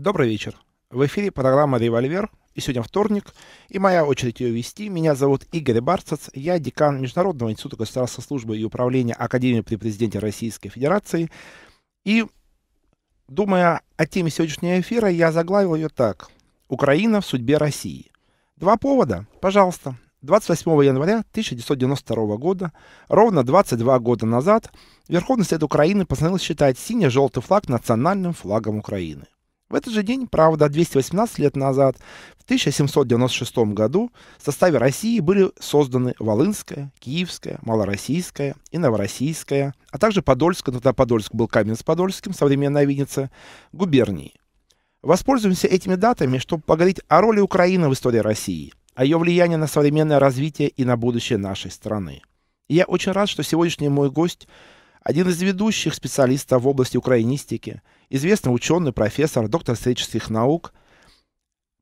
Добрый вечер. В эфире программа «Револьвер», и сегодня вторник, и моя очередь ее вести. Меня зовут Игорь Барцец, я декан Международного института государственной службы и управления Академии при президенте Российской Федерации. И, думая о теме сегодняшнего эфира, я заглавил ее так. «Украина в судьбе России». Два повода, пожалуйста. 28 января 1992 года, ровно 22 года назад, Верховный Совет Украины постановил считать сине-желтый флаг национальным флагом Украины – в этот же день, правда, 218 лет назад, в 1796 году в составе России были созданы Волынская, Киевская, Малороссийская и Новороссийская, а также Подольская, тогда ну, Подольск был Каменец-Подольским, современная Винница, губернии. Воспользуемся этими датами, чтобы поговорить о роли Украины в истории России, о ее влиянии на современное развитие и на будущее нашей страны. И я очень рад, что сегодняшний мой гость – один из ведущих специалистов в области украинистики – известный ученый, профессор, доктор исторических наук,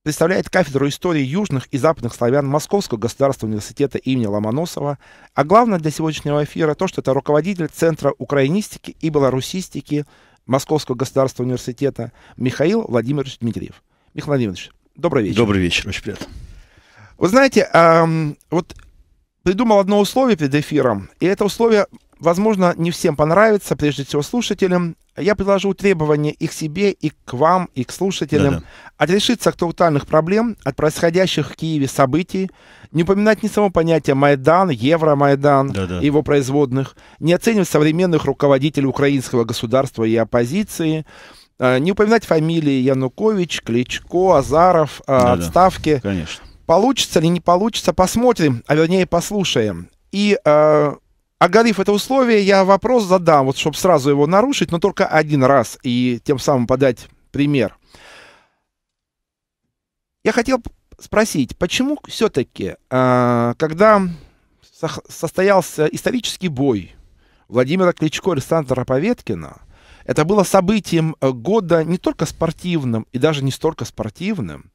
представляет кафедру истории южных и западных славян Московского государственного университета имени Ломоносова, а главное для сегодняшнего эфира то, что это руководитель Центра украинистики и белорусистики Московского государственного университета Михаил Владимирович Дмитриев. Михаил Владимирович, добрый вечер. Добрый вечер, очень приятно. Вы знаете, эм, вот придумал одно условие перед эфиром, и это условие возможно, не всем понравится, прежде всего слушателям. Я предложу требования и к себе, и к вам, и к слушателям. Да -да. Отрешиться от тотальных проблем, от происходящих в Киеве событий, не упоминать ни самого понятия Майдан, Евромайдан да -да. его производных, не оценивать современных руководителей украинского государства и оппозиции, э, не упоминать фамилии Янукович, Кличко, Азаров, э, да -да. отставки. Конечно. Получится или не получится, посмотрим, а вернее послушаем. И э, Оголив это условие, я вопрос задам, вот чтобы сразу его нарушить, но только один раз и тем самым подать пример. Я хотел спросить, почему все-таки, а, когда состоялся исторический бой Владимира Кличко и Александра Поветкина, это было событием э, года не только спортивным и даже не столько спортивным,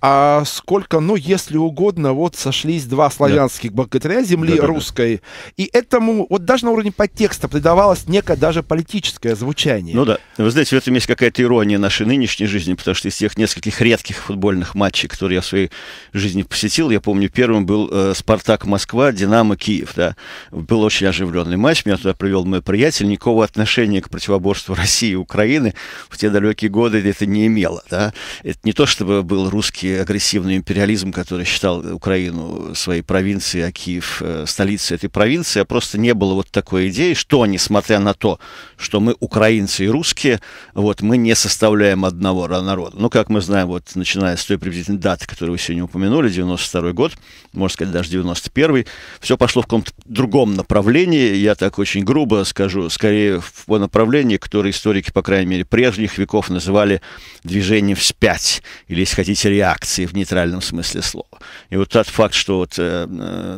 а сколько, ну, если угодно, вот сошлись два славянских да. богатыря земли да, да, русской. Да. И этому, вот даже на уровне подтекста придавалось некое даже политическое звучание. Ну да. Вы знаете, в этом есть какая-то ирония нашей нынешней жизни, потому что из тех нескольких редких футбольных матчей, которые я в своей жизни посетил, я помню, первым был э, «Спартак Москва», «Динамо Киев», да. Был очень оживленный матч, меня туда привел мой приятель, никакого отношения к противоборству России и Украины в те далекие годы это не имело, да. Это не то, чтобы был русский русский агрессивный империализм, который считал Украину своей провинцией, а Киев э, столицей этой провинции, а просто не было вот такой идеи, что, несмотря на то, что мы украинцы и русские, вот, мы не составляем одного народа. Ну, как мы знаем, вот, начиная с той приблизительной даты, которую вы сегодня упомянули, 92 год, можно сказать, даже 91 все пошло в каком-то другом направлении, я так очень грубо скажу, скорее в направлении, которое историки, по крайней мере, прежних веков называли движением вспять, или, если хотите, реакцией реакции в нейтральном смысле слова. И вот тот факт, что вот э,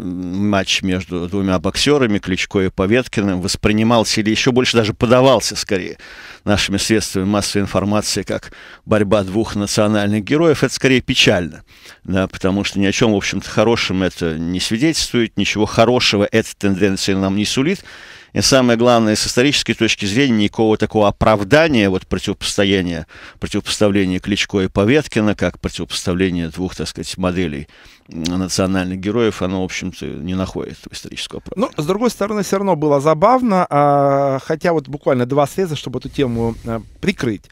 матч между двумя боксерами, Кличко и Поветкиным, воспринимался или еще больше даже подавался скорее нашими средствами массовой информации как борьба двух национальных героев, это скорее печально, да, потому что ни о чем, в общем-то, хорошем это не свидетельствует, ничего хорошего эта тенденция нам не сулит, и самое главное, с исторической точки зрения, никакого такого оправдания, вот противопостояния, противопоставления Кличко и Поветкина, как противопоставление двух, так сказать, моделей национальных героев, оно, в общем-то, не находит исторического оправдания. Но, ну, с другой стороны, все равно было забавно, а, хотя вот буквально два среза, чтобы эту тему э, прикрыть.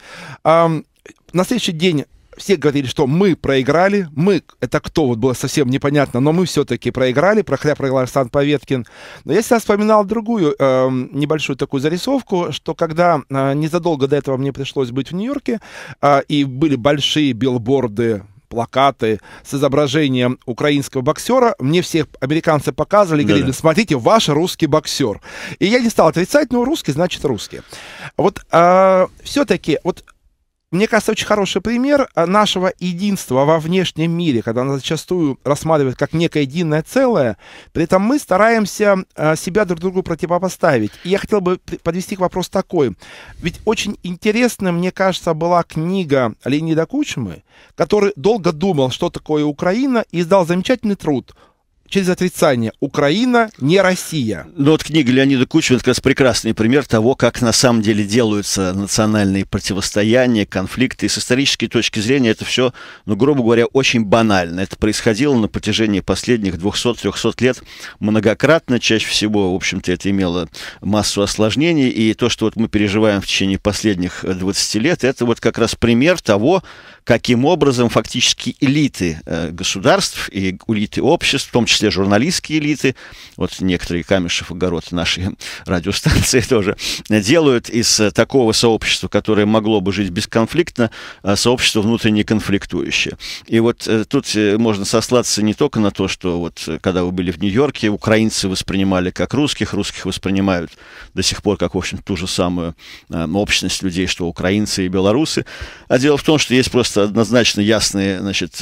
На следующий день все говорили, что мы проиграли, мы, это кто, вот было совсем непонятно, но мы все-таки проиграли, Прохля проиграл Александр Поветкин. Но я сейчас вспоминал другую э, небольшую такую зарисовку, что когда э, незадолго до этого мне пришлось быть в Нью-Йорке, э, и были большие билборды плакаты с изображением украинского боксера. Мне все американцы показывали, да, говорили, да. смотрите, ваш русский боксер. И я не стал отрицать, но ну, русский значит русский. Вот э, все-таки, вот мне кажется, очень хороший пример а, нашего единства во внешнем мире, когда нас зачастую рассматривают как некое единое целое, при этом мы стараемся а, себя друг другу противопоставить. И я хотел бы подвести к вопросу такой. Ведь очень интересно, мне кажется, была книга Леонида Кучмы, который долго думал, что такое Украина, и издал замечательный труд через отрицание. Украина не Россия. Ну вот книга Леонида Кучмина как раз прекрасный пример того, как на самом деле делаются национальные противостояния, конфликты. И с исторической точки зрения это все, ну, грубо говоря, очень банально. Это происходило на протяжении последних 200-300 лет многократно. Чаще всего, в общем-то, это имело массу осложнений. И то, что вот мы переживаем в течение последних 20 лет, это вот как раз пример того, каким образом фактически элиты э, государств и элиты обществ, в том числе числе журналистские элиты, вот некоторые Камешев, Огород, наши радиостанции тоже, делают из такого сообщества, которое могло бы жить бесконфликтно, а сообщество внутренне конфликтующее. И вот э, тут э, можно сослаться не только на то, что вот э, когда вы были в Нью-Йорке, украинцы воспринимали как русских, русских воспринимают до сих пор как, в общем, ту же самую а, общность людей, что украинцы и белорусы. А дело в том, что есть просто однозначно ясные значит,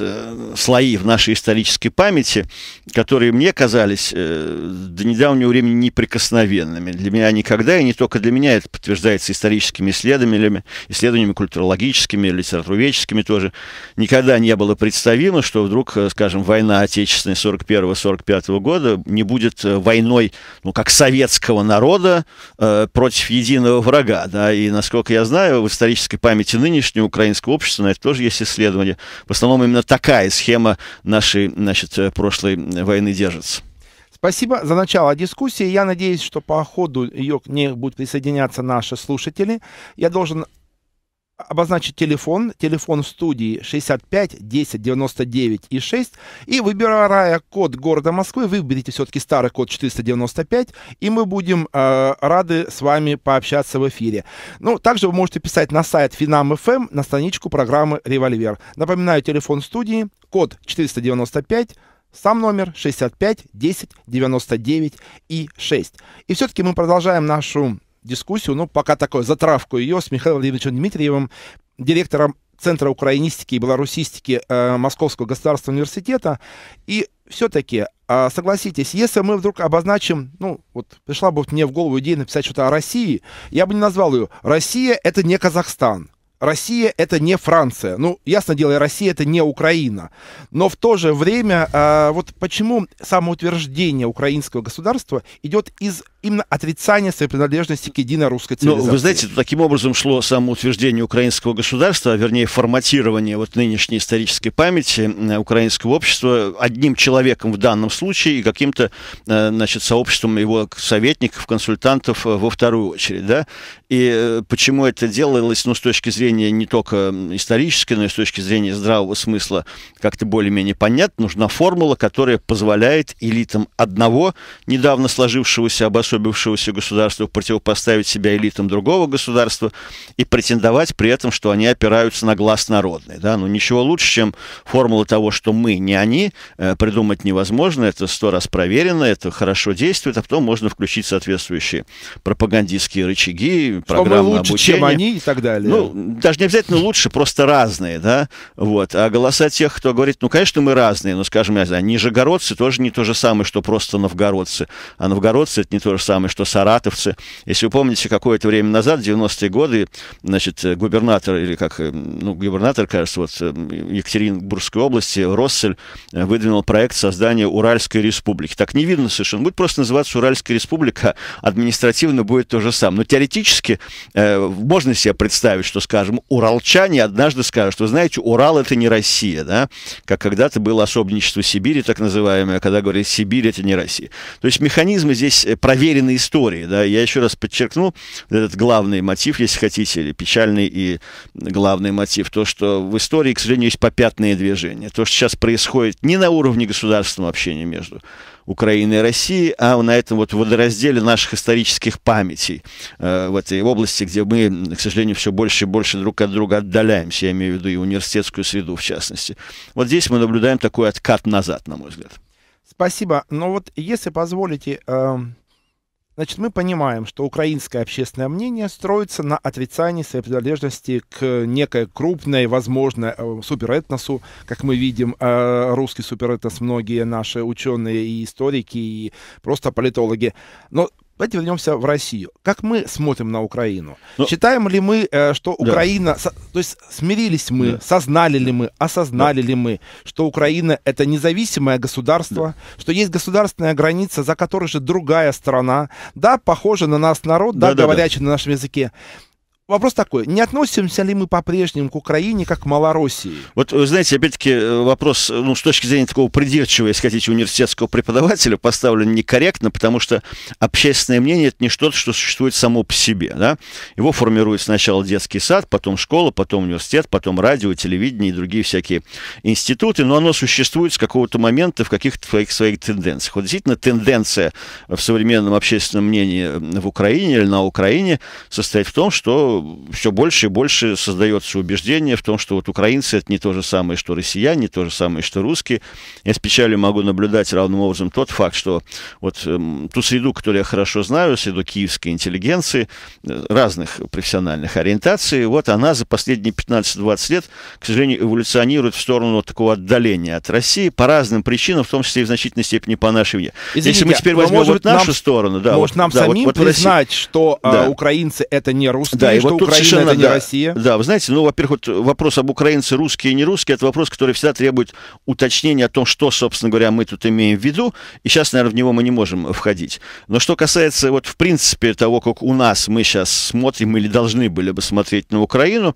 слои в нашей исторической памяти, которые которые мне казались э, до недавнего времени неприкосновенными. Для меня никогда, и не только для меня, это подтверждается историческими исследованиями, исследованиями культурологическими, литературоведческими тоже, никогда не было представимо, что вдруг, э, скажем, война отечественная 41-45 года не будет э, войной, ну, как советского народа э, против единого врага, да, и, насколько я знаю, в исторической памяти нынешнего украинского общества, на это тоже есть исследования, в основном именно такая схема нашей, значит, э, прошлой войны войны держится. Спасибо за начало дискуссии. Я надеюсь, что по ходу ее к ней будут присоединяться наши слушатели. Я должен обозначить телефон, телефон в студии 65 10 99 и 6, и выбирая код города Москвы, выберите все-таки старый код 495, и мы будем э, рады с вами пообщаться в эфире. Ну, также вы можете писать на сайт Finam.fm, эм, на страничку программы «Револьвер». Напоминаю, телефон студии, код 495 сам номер 65 10 99 и 6. И все-таки мы продолжаем нашу дискуссию, ну, пока такой, затравку ее с Михаилом Владимировичем Дмитриевым, директором Центра украинистики и белорусистики э, Московского государственного университета. И все-таки, э, а, согласитесь, если мы вдруг обозначим, ну, вот пришла бы мне в голову идея написать что-то о России, я бы не назвал ее «Россия – это не Казахстан». Россия это не Франция. Ну, ясно дело, Россия это не Украина. Но в то же время, э, вот почему самоутверждение украинского государства идет из именно отрицание своей принадлежности к единой русской цивилизации. Ну, вы знаете, таким образом шло самоутверждение украинского государства, а вернее форматирование вот нынешней исторической памяти э, украинского общества одним человеком в данном случае и каким-то, э, значит, сообществом его советников, консультантов э, во вторую очередь, да? И почему это делалось, ну, с точки зрения не только исторической, но и с точки зрения здравого смысла как-то более-менее понятно, нужна формула, которая позволяет элитам одного недавно сложившегося обособления приспособившегося государства противопоставить себя элитам другого государства и претендовать при этом, что они опираются на глаз народный. Да? Ну, ничего лучше, чем формула того, что мы не они, э, придумать невозможно, это сто раз проверено, это хорошо действует, а потом можно включить соответствующие пропагандистские рычаги, программы лучше, обучения. чем они и так далее. Ну, даже не обязательно лучше, просто разные, да, вот. А голоса тех, кто говорит, ну, конечно, мы разные, но, скажем, я знаю, нижегородцы тоже не то же самое, что просто новгородцы, а новгородцы это не то же самое, что саратовцы. Если вы помните, какое-то время назад, 90-е годы, значит, э, губернатор, или как, э, ну, губернатор, кажется, вот э, Екатеринбургской области, Россель, выдвинул проект создания Уральской республики. Так не видно совершенно. Будет просто называться Уральская республика, а административно будет то же самое. Но теоретически э, можно себе представить, что, скажем, уралчане однажды скажут, что знаете, Урал это не Россия, да, как когда-то было особничество Сибири, так называемое, а когда говорили, Сибирь это не Россия. То есть механизмы здесь проверены проверенной истории. Да? Я еще раз подчеркну этот главный мотив, если хотите, или печальный и главный мотив, то, что в истории, к сожалению, есть попятные движения. То, что сейчас происходит не на уровне государственного общения между Украины и России, а на этом вот водоразделе наших исторических памятей э, в этой области, где мы, к сожалению, все больше и больше друг от друга отдаляемся, я имею в виду и университетскую среду в частности. Вот здесь мы наблюдаем такой откат назад, на мой взгляд. Спасибо. Но вот если позволите, э, Значит, мы понимаем, что украинское общественное мнение строится на отрицании своей принадлежности к некой крупной, возможно, э, суперэтносу. Как мы видим, э, русский суперэтнос многие наши ученые и историки, и просто политологи. Но Давайте вернемся в Россию. Как мы смотрим на Украину? Но... Ну, Считаем ли мы, э, что Украина... Да. То есть смирились мы, да. сознали ли мы, осознали да. ли мы, что Украина это независимое государство, да. что есть государственная граница, за которой же другая страна, да, похожа на нас народ, да, да говорящий да. на нашем языке вопрос такой. Не относимся ли мы по-прежнему к Украине как к Малороссии? Вот, вы знаете, опять-таки э, вопрос, э, ну, с точки зрения такого придирчивого, если хотите, университетского преподавателя поставлен некорректно, потому что общественное мнение – это не что-то, что существует само по себе, да? Его формирует сначала детский сад, потом школа, потом университет, потом радио, телевидение и другие всякие институты, но оно существует с какого-то момента в каких-то своих, своих тенденциях. Вот действительно тенденция в современном общественном мнении э, в Украине или на Украине состоит в том, что все больше и больше создается убеждение в том, что вот украинцы это не то же самое, что россияне, не то же самое, что русские. Я с печалью могу наблюдать равным образом тот факт, что вот эм, ту среду, которую я хорошо знаю, среду киевской интеллигенции, э, разных профессиональных ориентаций, вот она за последние 15-20 лет, к сожалению, эволюционирует в сторону вот такого отдаления от России по разным причинам, в том числе и в значительной степени по нашей вине. Извините, Если мы теперь возьмем может, вот нашу нам, сторону, да, может вот, нам да, самим вот, вот признать, Россия... что э, да. украинцы это не русские, да, и что Вокруг Украина совершенно, это не да, Россия. Да, вы знаете, ну, во-первых, вот вопрос об украинцы русские и не русские, это вопрос, который всегда требует уточнения о том, что, собственно говоря, мы тут имеем в виду, и сейчас, наверное, в него мы не можем входить. Но что касается вот, в принципе, того, как у нас мы сейчас смотрим или должны были бы смотреть на Украину,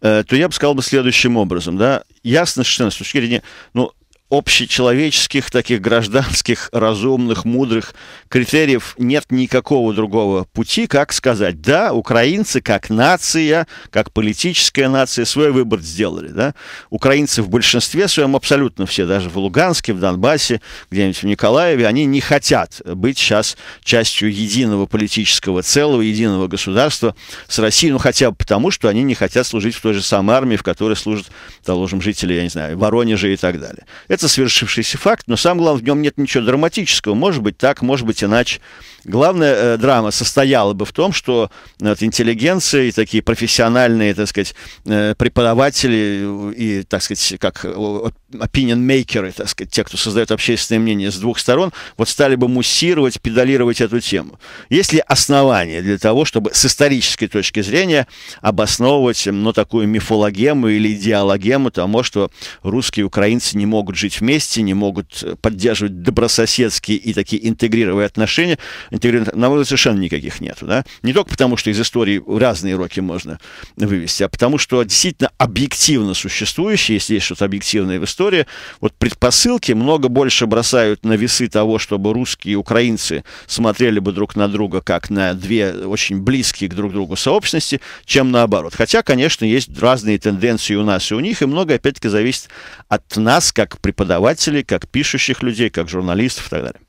э, то я бы сказал бы следующим образом, да, ясно, что с точки зрения, ну, общечеловеческих, таких гражданских, разумных, мудрых критериев нет никакого другого пути, как сказать, да, украинцы как нация, как политическая нация свой выбор сделали, да. Украинцы в большинстве своем абсолютно все, даже в Луганске, в Донбассе, где-нибудь в Николаеве, они не хотят быть сейчас частью единого политического целого, единого государства с Россией, ну хотя бы потому, что они не хотят служить в той же самой армии, в которой служат, доложим, жители, я не знаю, Воронежа и так далее. Это это совершившийся факт, но самое главное, в нем нет ничего драматического. Может быть так, может быть иначе главная э, драма состояла бы в том, что вот, э, интеллигенции, такие профессиональные, так сказать, э, преподаватели и, так сказать, как э, opinion makers, так сказать, те, кто создает общественное мнение с двух сторон, вот стали бы муссировать, педалировать эту тему. Есть ли основания для того, чтобы с исторической точки зрения обосновывать, ну, такую мифологему или идеологему того, что русские и украинцы не могут жить вместе, не могут поддерживать добрососедские и такие интегрированные отношения, интегрированных налогов совершенно никаких нет. Да? Не только потому, что из истории разные уроки можно вывести, а потому что действительно объективно существующие, если есть что-то объективное в истории, вот предпосылки много больше бросают на весы того, чтобы русские и украинцы смотрели бы друг на друга как на две очень близкие к друг другу сообщности, чем наоборот. Хотя, конечно, есть разные тенденции у нас и у них, и многое, опять-таки, зависит от нас, как преподавателей, как пишущих людей, как журналистов и так далее.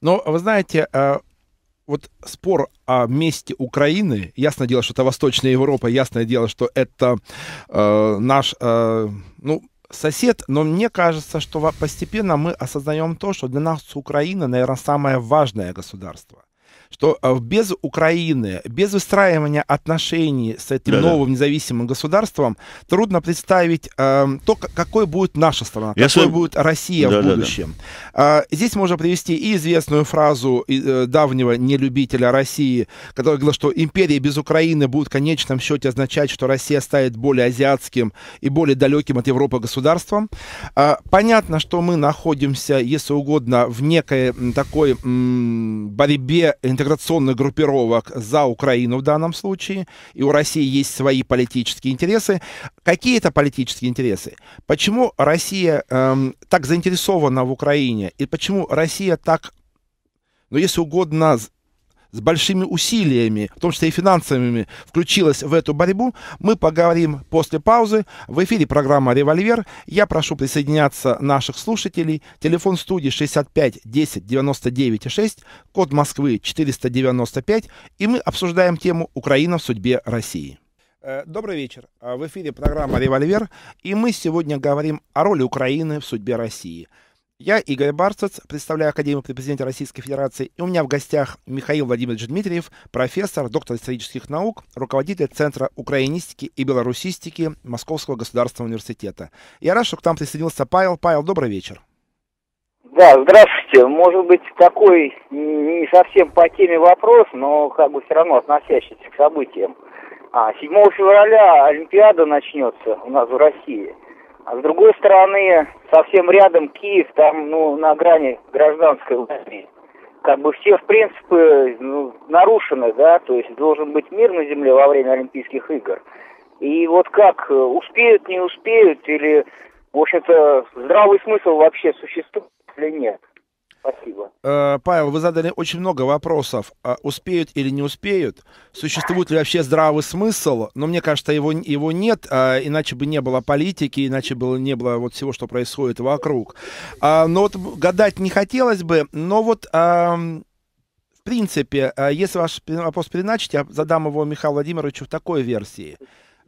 Ну, вы знаете, э, вот спор о месте Украины, ясное дело, что это Восточная Европа, ясное дело, что это э, наш, э, ну, сосед, но мне кажется, что постепенно мы осознаем то, что для нас Украина, наверное, самое важное государство что э, без Украины, без выстраивания отношений с этим да, новым независимым государством, трудно представить э, то, какой будет наша страна, Я какой с... будет Россия да, в будущем. Да, да. Э, здесь можно привести и известную фразу э, давнего нелюбителя России, который говорил, что империя без Украины будет в конечном счете означать, что Россия станет более азиатским и более далеким от Европы государством. Э, понятно, что мы находимся, если угодно, в некой такой м- борьбе интеграционной интеграционных группировок за Украину в данном случае, и у России есть свои политические интересы. Какие это политические интересы? Почему Россия эм, так заинтересована в Украине, и почему Россия так, ну если угодно, с большими усилиями, в том числе и финансовыми, включилась в эту борьбу. Мы поговорим после паузы. В эфире программа «Револьвер». Я прошу присоединяться наших слушателей. Телефон студии 65 10 99 6, код Москвы 495. И мы обсуждаем тему «Украина в судьбе России». Э, добрый вечер. Э, в эфире программа «Револьвер», и мы сегодня говорим о роли Украины в судьбе России. Я Игорь Барцец, представляю Академию при президенте Российской Федерации, и у меня в гостях Михаил Владимирович Дмитриев, профессор, доктор исторических наук, руководитель Центра украинистики и белорусистики Московского государственного университета. Я рад, что к нам присоединился Павел. Павел, добрый вечер. Да, здравствуйте. Может быть, такой не совсем по теме вопрос, но как бы все равно относящийся к событиям. А, 7 февраля Олимпиада начнется у нас в России – а с другой стороны, совсем рядом Киев, там, ну, на грани гражданской войны. Как бы все, в принципе, ну, нарушены, да, то есть должен быть мир на земле во время Олимпийских игр. И вот как, успеют, не успеют, или, в общем-то, здравый смысл вообще существует или нет? Спасибо. Э, Павел, вы задали очень много вопросов. А успеют или не успеют? Существует ли вообще здравый смысл? Но мне кажется, его, его нет, а иначе бы не было политики, иначе бы не было вот всего, что происходит вокруг. А, но вот гадать не хотелось бы, но вот... В принципе, если ваш вопрос переначить, я задам его Михаилу Владимировичу в такой версии.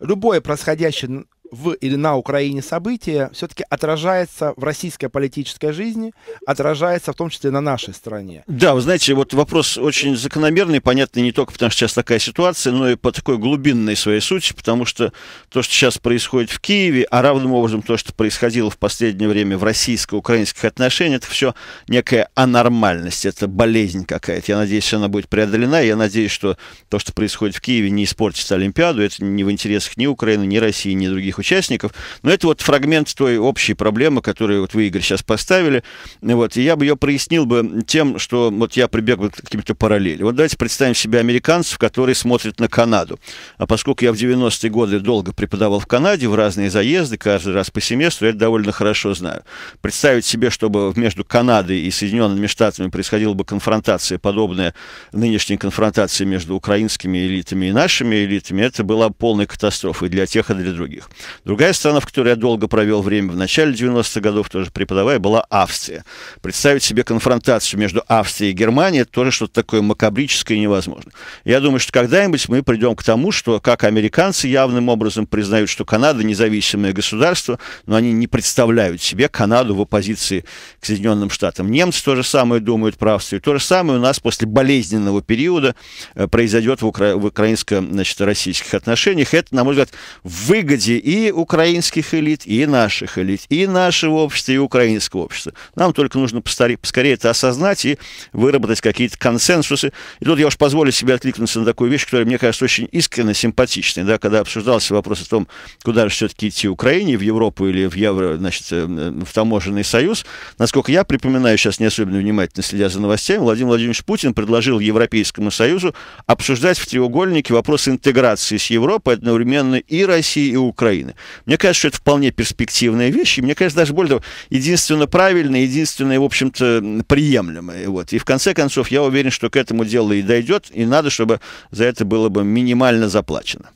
Любое происходящее в или на Украине события все-таки отражается в российской политической жизни, отражается в том числе на нашей стране. Да, вы знаете, вот вопрос очень закономерный, понятный не только потому, что сейчас такая ситуация, но и по такой глубинной своей сути, потому что то, что сейчас происходит в Киеве, а равным образом то, что происходило в последнее время в российско-украинских отношениях, это все некая анормальность, это болезнь какая-то. Я надеюсь, она будет преодолена, я надеюсь, что то, что происходит в Киеве, не испортит Олимпиаду, это не в интересах ни Украины, ни России, ни других других участников. Но это вот фрагмент той общей проблемы, которую вот вы, Игорь, сейчас поставили. Вот, и я бы ее прояснил бы тем, что вот я прибег к каким-то параллелям. Вот давайте представим себе американцев, которые смотрят на Канаду. А поскольку я в 90-е годы долго преподавал в Канаде, в разные заезды, каждый раз по семестру, я это довольно хорошо знаю. Представить себе, чтобы между Канадой и Соединенными Штатами происходила бы конфронтация, подобная нынешней конфронтации между украинскими элитами и нашими элитами, это была полная катастрофа и для тех, и для других. Другая страна, в которой я долго провел время в начале 90-х годов, тоже преподавая, была Австрия. Представить себе конфронтацию между Австрией и Германией, это тоже что-то такое макабрическое и невозможно. Я думаю, что когда-нибудь мы придем к тому, что как американцы явным образом признают, что Канада независимое государство, но они не представляют себе Канаду в оппозиции к Соединенным Штатам. Немцы то же самое думают про Австрию. То же самое у нас после болезненного периода э, произойдет в, укра... в украинско-российских отношениях. Это, на мой взгляд, в выгоде и и украинских элит, и наших элит, и нашего общества, и украинского общества. Нам только нужно постаре, поскорее это осознать и выработать какие-то консенсусы. И тут я уж позволю себе откликнуться на такую вещь, которая, мне кажется, очень искренне симпатичной, да, когда обсуждался вопрос о том, куда же все-таки идти Украине, в Европу или в Евро, значит, э, в таможенный союз. Насколько я припоминаю, сейчас не особенно внимательно следя за новостями, Владимир Владимирович Путин предложил Европейскому Союзу обсуждать в треугольнике вопрос интеграции с Европой одновременно и России, и Украины. Украины. Мне кажется, что это вполне перспективная вещь, и мне кажется, даже более того, единственно правильная, единственная, в общем-то, приемлемая. Вот. И в конце концов, я уверен, что к этому дело и дойдет, и надо, чтобы за это было бы минимально заплачено.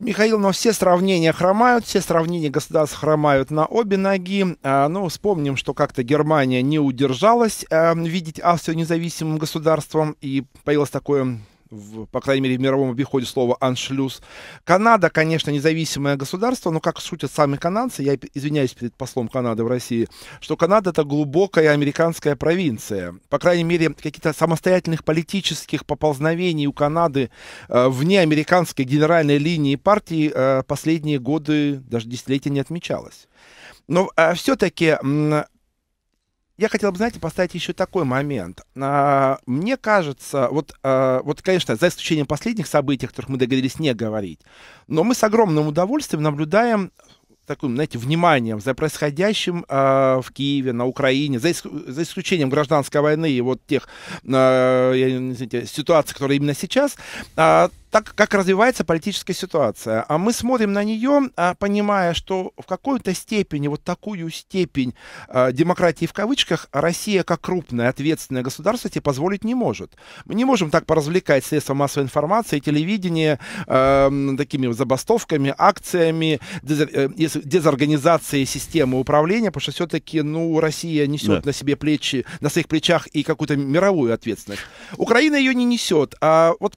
Михаил, но все сравнения хромают, все сравнения государств хромают на обе ноги. А, ну, вспомним, что как-то Германия не удержалась а, видеть Австрию независимым государством, и появилось такое в, по крайней мере, в мировом обиходе слова «аншлюз». Канада, конечно, независимое государство, но, как шутят сами канадцы, я извиняюсь перед послом Канады в России, что Канада — это глубокая американская провинция. По крайней мере, каких-то самостоятельных политических поползновений у Канады э, вне американской генеральной линии партии э, последние годы, даже десятилетия не отмечалось. Но э, все-таки я хотел бы, знаете, поставить еще такой момент. А, мне кажется, вот, а, вот, конечно, за исключением последних событий, о которых мы договорились не говорить, но мы с огромным удовольствием наблюдаем таким, знаете, вниманием за происходящим а, в Киеве, на Украине, за, исключением гражданской войны и вот тех знаете, я, извините, ситуаций, которые именно сейчас, так как развивается политическая ситуация. А мы смотрим на нее, а, понимая, что в какой-то степени, вот такую степень а, демократии в кавычках, Россия как крупное ответственное государство себе позволить не может. Мы не можем так поразвлекать средства массовой информации, телевидение а, такими забастовками, акциями, э, дезорганизацией системы управления, потому что все-таки ну, Россия несет да. на себе плечи, на своих плечах и какую-то мировую ответственность. Украина ее не несет. А вот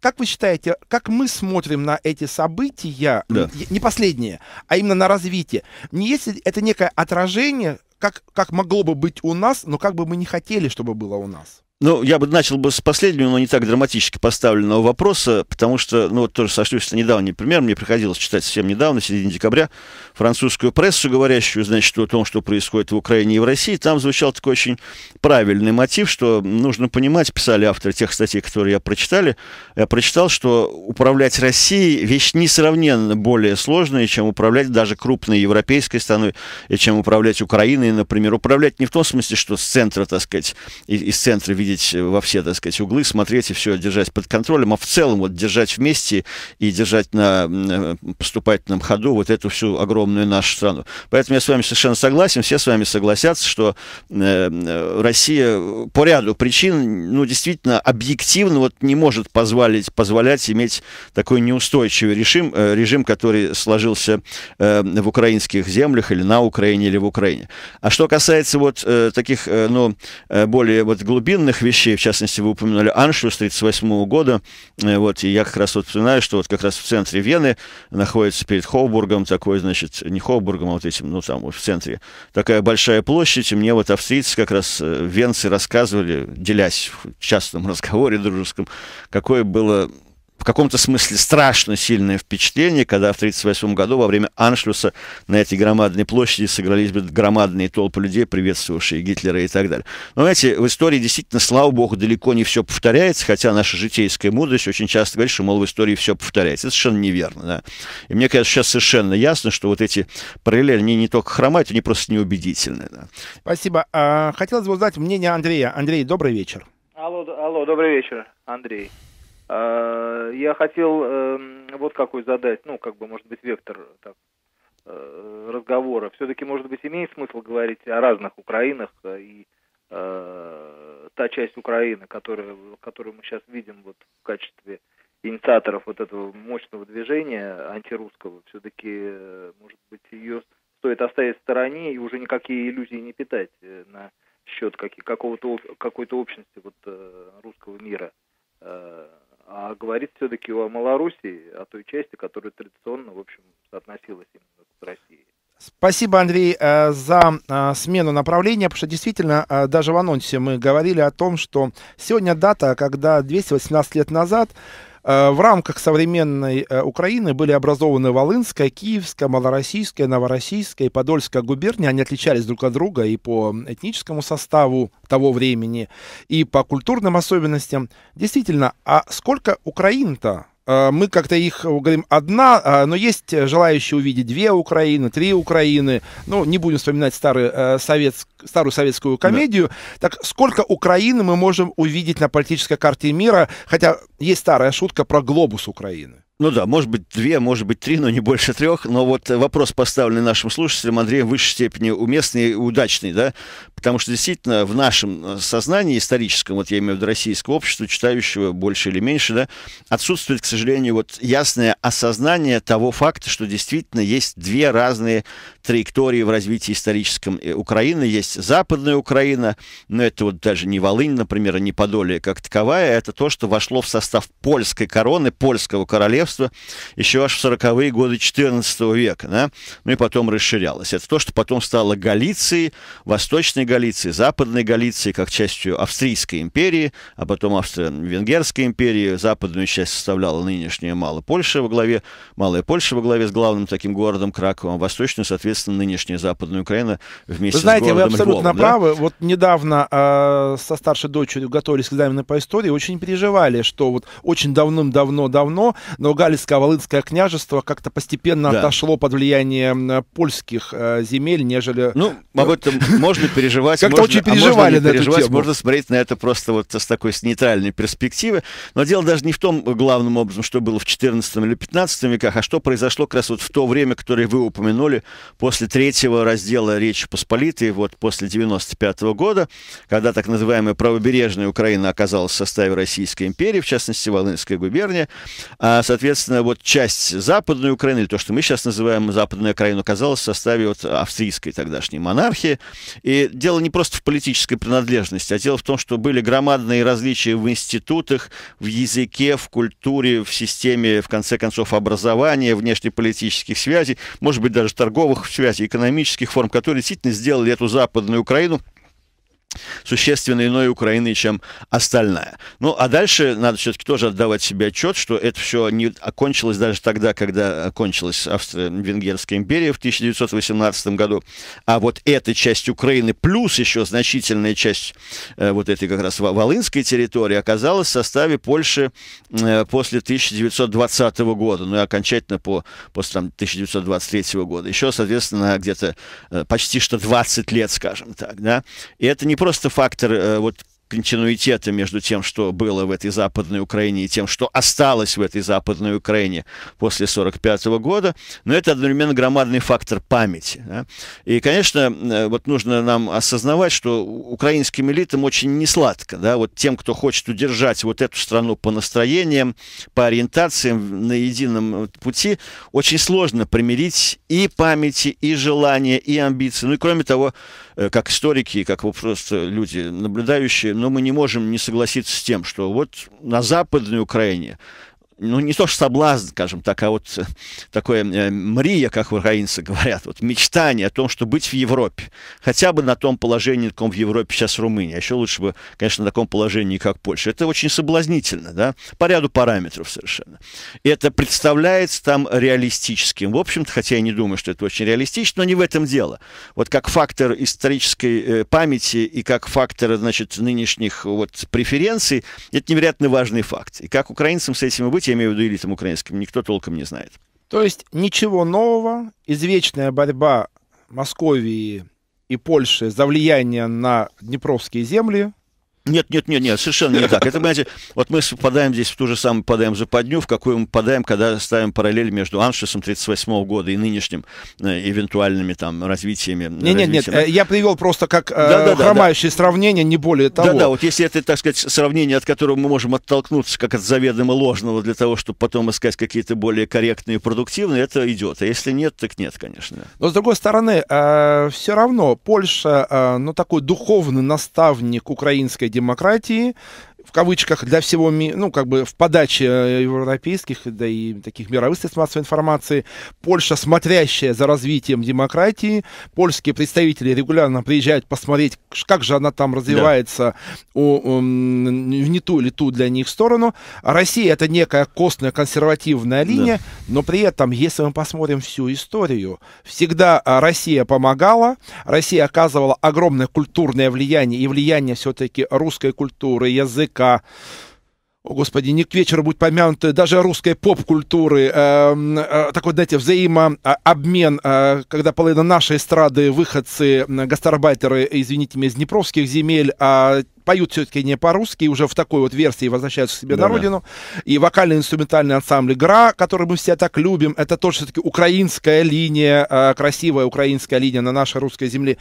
как вы считаете, представляете, как мы смотрим на эти события, да. не последние, а именно на развитие? Не если это некое отражение, как, как могло бы быть у нас, но как бы мы не хотели, чтобы было у нас. Ну, я бы начал бы с последнего, но не так драматически поставленного вопроса, потому что, ну, вот тоже сошлюсь на недавний пример. Мне приходилось читать совсем недавно, в середине декабря, французскую прессу, говорящую, значит, о том, что происходит в Украине и в России. Там звучал такой очень правильный мотив, что нужно понимать, писали авторы тех статей, которые я прочитали, я прочитал, что управлять Россией – вещь несравненно более сложная, чем управлять даже крупной европейской страной, и чем управлять Украиной, например. Управлять не в том смысле, что с центра, так сказать, из центра видеть видеть э, во все, так сказать, углы, смотреть и все держать под контролем, а в целом вот держать вместе и держать на э, поступательном ходу вот эту всю огромную нашу страну. Поэтому я с вами совершенно согласен, все с вами согласятся, что э, Россия по ряду причин, ну, действительно, объективно вот не может позволить, позволять иметь такой неустойчивый режим, режим, который сложился в украинских землях или на Украине или в Украине. А что касается вот таких, ну, более вот глубинных важных вещей, в частности, вы упоминали Аншлюс 1938 года, э, вот, и я как раз вот вспоминаю, что вот как раз в центре Вены находится перед Хоубургом такой, значит, не Хоубургом, а вот этим, ну, там, в центре, такая большая площадь, и мне вот австрийцы как раз, э, венцы рассказывали, делясь в частном разговоре дружеском, какое было в каком-то смысле страшно сильное впечатление, когда в 1938 году во время Аншлюса на этой громадной площади сыгрались бы громадные толпы людей, приветствовавшие Гитлера и так далее. Но, знаете, в истории действительно, слава богу, далеко не все повторяется, хотя наша житейская мудрость очень часто говорит, что, мол, в истории все повторяется. Это совершенно неверно, да. И мне, кажется, сейчас совершенно ясно, что вот эти параллели, они не только хромают, они просто неубедительны. Да. Спасибо. А, хотелось бы узнать мнение Андрея. Андрей, добрый вечер. Алло, алло, добрый вечер, Андрей. Э, я хотел эм, вот какой задать, ну, как бы, может быть, вектор так, э, разговора. Все-таки, может быть, имеет смысл говорить о разных Украинах и э, та часть Украины, которая, которую мы сейчас видим вот в качестве инициаторов вот этого мощного движения антирусского, все-таки, э, может быть, ее стоит оставить в стороне и уже никакие иллюзии не питать на счет какого-то какой-то общности вот русского мира а говорит все-таки о Малоруссии, о той части, которая традиционно, в общем, относилась именно к России. Спасибо, Андрей, э, за э, смену направления, потому что действительно э, даже в анонсе мы говорили о том, что сегодня дата, когда 218 лет назад Э, в рамках современной э, Украины были образованы Волынская, Киевская, Малороссийская, Новороссийская и Подольская губернии. Они отличались друг от друга и по этническому составу того времени, и по культурным особенностям. Действительно, а сколько Украин-то Э, мы как-то их э, говорим одна, э, но есть желающие увидеть две Украины, три Украины. Ну, не будем вспоминать старый, советск, старую советскую комедию. Да. Так сколько Украины мы можем увидеть на политической карте мира? Хотя есть старая шутка про глобус Украины. Ну да, может быть, две, может быть, три, но не больше трех. Но вот э, вопрос, поставленный нашим слушателям, Андреем в высшей степени уместный и удачный, да? Потому что действительно в нашем э, сознании историческом, вот я имею в виду российского общества, читающего больше или меньше, да, отсутствует, к сожалению, вот ясное осознание того факта, что действительно есть две разные траектории в развитии историческом э, Украины. Есть западная Украина, но это вот даже не Волынь, например, а не Подолье как таковая, это то, что вошло в состав польской короны, польского королевства, государства еще аж в 40-е годы XIV века, да? ну и потом расширялось. Это то, что потом стало Галицией, Восточной Галицией, Западной Галицией, как частью Австрийской империи, а потом Австро-Венгерской империи. Западную часть составляла нынешняя Малая Польша во главе, Малая Польша во главе с главным таким городом Краковом, а Восточную, соответственно, нынешняя Западная Украина вместе вы знаете, с городом Вы абсолютно Львовом, правы. Да? Вот недавно э, со старшей дочерью готовились к экзамену по истории, очень переживали, что вот очень давным-давно-давно, но Галицкое Волынское княжество как-то постепенно да. отошло под влияние польских э, земель, нежели... Ну, об этом можно переживать. Как-то очень а переживали на переживать, Можно смотреть на это просто вот с такой нейтральной перспективы. Но дело даже не в том, главным образом, что было в 14 или 15 веках, а что произошло как раз вот в то время, которое вы упомянули, после третьего раздела Речи Посполитой, вот после 95 года, когда так называемая правобережная Украина оказалась в составе Российской империи, в частности, Волынская губерния, а, соответственно, соответственно, вот часть Западной Украины, то, что мы сейчас называем Западной Украиной, оказалась в составе вот австрийской тогдашней монархии. И дело не просто в политической принадлежности, а дело в том, что были громадные различия в институтах, в языке, в культуре, в системе, в конце концов, образования, внешнеполитических связей, может быть, даже торговых связей, экономических форм, которые действительно сделали эту Западную Украину – существенно иной Украины, чем остальная. Ну, а дальше надо все-таки тоже отдавать себе отчет, что это все не окончилось даже тогда, когда окончилась Австро-Венгерская империя в 1918 году, а вот эта часть Украины плюс еще значительная часть э, вот этой как раз Волынской территории оказалась в составе Польши э, после 1920 года, ну и окончательно по, после там, 1923 года. Еще, соответственно, где-то э, почти что 20 лет, скажем так, да. И это не просто фактор э, вот континуитета между тем, что было в этой Западной Украине, и тем, что осталось в этой Западной Украине после 1945 года, но это одновременно громадный фактор памяти. Да? И, конечно, э, вот нужно нам осознавать, что украинским элитам очень несладко, да, вот тем, кто хочет удержать вот эту страну по настроениям, по ориентациям на едином э, пути, очень сложно примирить и памяти, и желания, и амбиции. Ну и кроме того, э, как историки, как просто люди наблюдающие, но мы не можем не согласиться с тем, что вот на Западной Украине ну, не то что соблазн, скажем так, а вот э, такое э, мрия, как украинцы говорят, вот мечтание о том, что быть в Европе, хотя бы на том положении, на каком в Европе сейчас Румыния, а еще лучше бы, конечно, на таком положении, как Польша. Это очень соблазнительно, да, по ряду параметров совершенно. И это представляется там реалистическим. В общем-то, хотя я не думаю, что это очень реалистично, но не в этом дело. Вот как фактор исторической э, памяти и как фактор, значит, нынешних вот преференций, это невероятно важный факт. И как украинцам с этим быть, я имею в виду элитам украинским, никто толком не знает. То есть ничего нового, извечная борьба Московии и Польши за влияние на Днепровские земли, нет, нет, нет, нет, совершенно не так. Это, понимаете, вот мы попадаем здесь в ту же самую, попадаем западню, в какую мы попадаем, когда ставим параллель между Аншесом 38 -го года и нынешним э, эвентуальными там развитиями. Нет, нет, нет, э, я привел просто как э, да, да, хромающее да, да. сравнение, не более того. Да, да, вот если это, так сказать, сравнение, от которого мы можем оттолкнуться, как от заведомо ложного, для того, чтобы потом искать какие-то более корректные и продуктивные, это идет. А если нет, так нет, конечно. Но, с другой стороны, э, все равно Польша, э, ну, такой духовный наставник украинской демократии в кавычках, для всего мира, ну, как бы в подаче э, европейских, да и таких мировых средств массовой информации, Польша, смотрящая за развитием демократии, польские представители регулярно приезжают посмотреть, как же она там развивается да. у, у, в не ту или ту для них сторону. Россия это некая костная консервативная линия, да. но при этом, если мы посмотрим всю историю, всегда а, Россия помогала, Россия оказывала огромное культурное влияние, и влияние все-таки русской культуры, языка языка, о, господи, не к вечеру будет помянуты, даже русской поп-культуры, эм, э, э, такой, знаете, взаимообмен, э, когда половина нашей эстрады, выходцы, гастарбайтеры, извините меня, из Днепровских земель, а поют все-таки не по-русски, уже в такой вот версии возвращаются к себе да, на родину. И вокально-инструментальный ансамбль «Гра», который мы все так любим, это тоже все-таки украинская линия, э, красивая украинская линия на нашей русской земле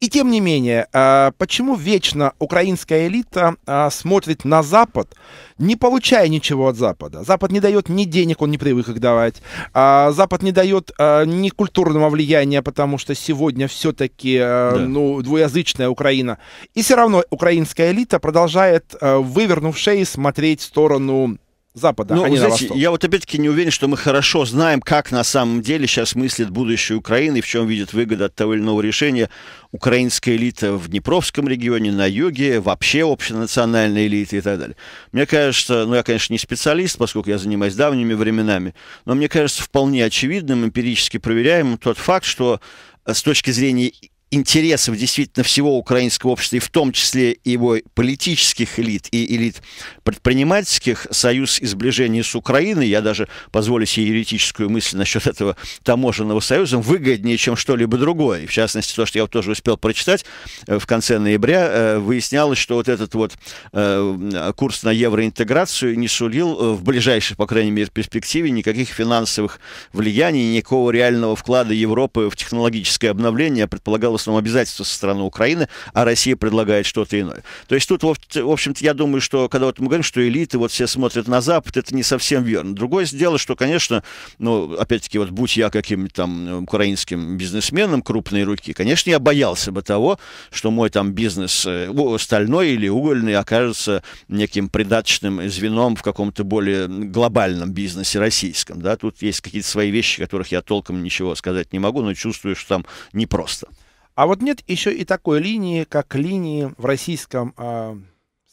и тем не менее, а, почему вечно украинская элита а, смотрит на Запад, не получая ничего от Запада? Запад не дает ни денег, он не привык их давать. А, Запад не дает ни культурного влияния, потому что сегодня все-таки да. ну, двуязычная Украина. И все равно украинская элита продолжает, вывернув шеи, смотреть в сторону Запада, ну, а не знаете, на Я вот опять-таки не уверен, что мы хорошо знаем, как на самом деле сейчас мыслит будущее Украины, в чем видит выгода от того или иного решения украинская элита в Днепровском регионе, на юге, вообще общенациональная элита и так далее. Мне кажется, ну я, конечно, не специалист, поскольку я занимаюсь давними временами, но мне кажется вполне очевидным, эмпирически проверяемым тот факт, что э, с точки зрения интересов действительно всего украинского общества, и в том числе его политических элит и элит предпринимательских, союз и сближение с Украиной, я даже позволю себе юридическую мысль насчет этого таможенного союза, выгоднее, чем что-либо другое. в частности, то, что я тоже успел прочитать э, в конце ноября, э, выяснялось, что вот этот вот э, курс на евроинтеграцию не сулил в ближайшей, по крайней мере, перспективе никаких финансовых влияний, никакого реального вклада Европы в технологическое обновление, а предполагалось государственному обязательству со стороны Украины, а Россия предлагает что-то иное. То есть тут, в общем-то, я думаю, что когда вот мы говорим, что элиты вот все смотрят на Запад, это не совсем верно. Другое дело, что, конечно, ну, опять-таки, вот будь я каким-нибудь там э, украинским бизнесменом крупной руки, конечно, я боялся бы того, что мой там бизнес э, стальной или угольный окажется неким придаточным звеном в каком-то более глобальном бизнесе российском. Да? Тут есть какие-то свои вещи, о которых я толком ничего сказать не могу, но чувствую, что там непросто. А вот нет еще и такой линии, как линии в российском э,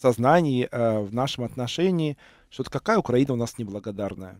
сознании, э, в нашем отношении, что какая Украина у нас неблагодарная.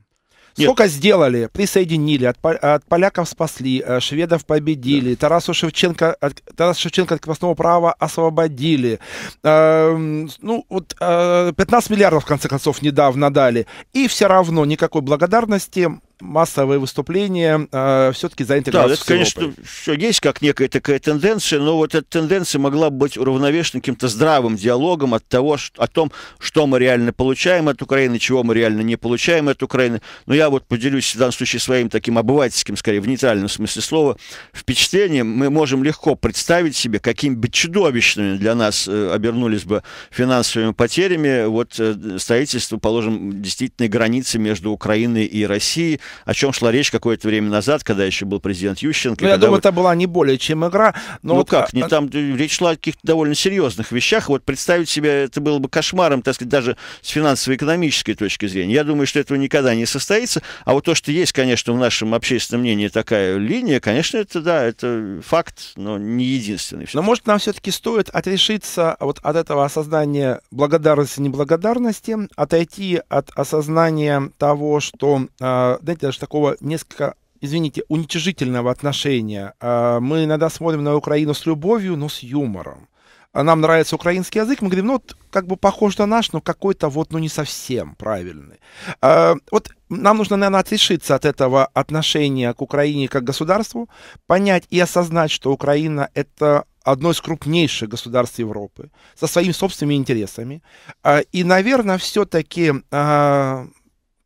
Сколько Нет. сделали, присоединили, от, от поляков спасли, э, шведов победили, да. Тарасу Шевченко, от, Тарас Шевченко от крепостного права освободили. Э, ну, вот э, 15 миллиардов, в конце концов, недавно дали. И все равно никакой благодарности массовые выступления э, все-таки за интеграцию Да, это, конечно, все есть как некая такая тенденция, но вот эта тенденция могла быть уравновешена каким-то здравым диалогом от того, что, о том, что мы реально получаем от Украины, чего мы реально не получаем от Украины. Но я вот поделюсь в данном случае своим таким обывательским, скорее, в нейтральном смысле слова, впечатлением. Мы можем легко представить себе, каким бы чудовищными для нас э, обернулись бы финансовыми потерями вот э, строительство, положим, действительно границы между Украиной и Россией – о чем шла речь какое-то время назад, когда еще был президент Ющенко. Ну, я думаю, вот... это была не более чем игра. Но ну вот... как, а, не а там э, речь шла о каких-то довольно серьезных вещах. Вот представить себе это было бы кошмаром, так сказать, даже с финансово-экономической точки зрения. Я думаю, что этого никогда не состоится. А вот то, что есть, конечно, в нашем общественном мнении такая линия, конечно, это да, это факт, но не единственный. Но может нам все-таки стоит отрешиться вот от этого осознания благодарности и неблагодарности, отойти от осознания того, что, а, знаете, даже такого несколько извините, уничижительного отношения. А, мы иногда смотрим на Украину с любовью, но с юмором. А нам нравится украинский язык, мы говорим, ну, вот, как бы похож на наш, но какой-то вот, ну, не совсем правильный. А, вот нам нужно, наверное, отрешиться от этого отношения к Украине как к государству, понять и осознать, что Украина — это одно из крупнейших государств Европы, со своими собственными интересами. И, наверное, все-таки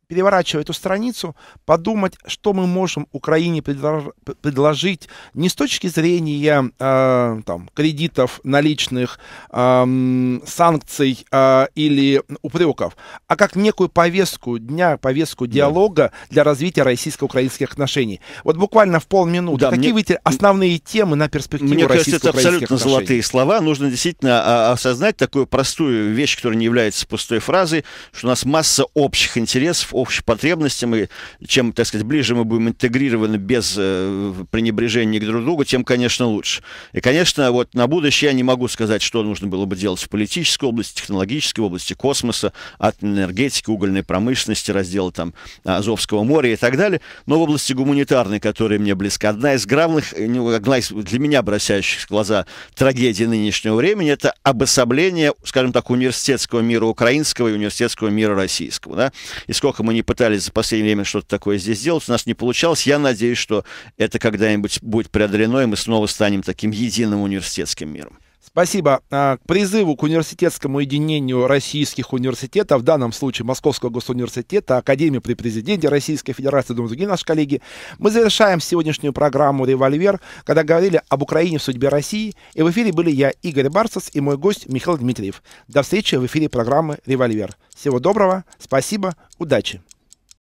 переворачивая эту страницу, подумать, что мы можем Украине предложить не с точки зрения э, там, кредитов, наличных, э, санкций э, или упреков, а как некую повестку дня, повестку диалога да. для развития российско-украинских отношений. Вот буквально в полминуты. Да, Какие мне... вы основные темы на перспективу Мне кажется, это абсолютно отношений? золотые слова. Нужно действительно осознать такую простую вещь, которая не является пустой фразой, что у нас масса общих интересов, общепотребностям, и чем, так сказать, ближе мы будем интегрированы без э, пренебрежения друг другу, тем, конечно, лучше. И, конечно, вот на будущее я не могу сказать, что нужно было бы делать в политической области, технологической области космоса, атомной энергетики, угольной промышленности, раздела там Азовского моря и так далее, но в области гуманитарной, которая мне близка. Одна из главных, э, одна из для меня бросающих в глаза трагедий нынешнего времени, это обособление, скажем так, университетского мира украинского и университетского мира российского. Да? И сколько мы не пытались за последнее время что-то такое здесь сделать, у нас не получалось. Я надеюсь, что это когда-нибудь будет преодолено, и мы снова станем таким единым университетским миром. Спасибо. А, к призыву к университетскому единению российских университетов, в данном случае Московского госуниверситета, Академии при президенте Российской Федерации, думаю, другие наши коллеги, мы завершаем сегодняшнюю программу «Револьвер», когда говорили об Украине в судьбе России, и в эфире были я, Игорь Барсас, и мой гость Михаил Дмитриев. До встречи в эфире программы «Револьвер». Всего доброго, спасибо, удачи.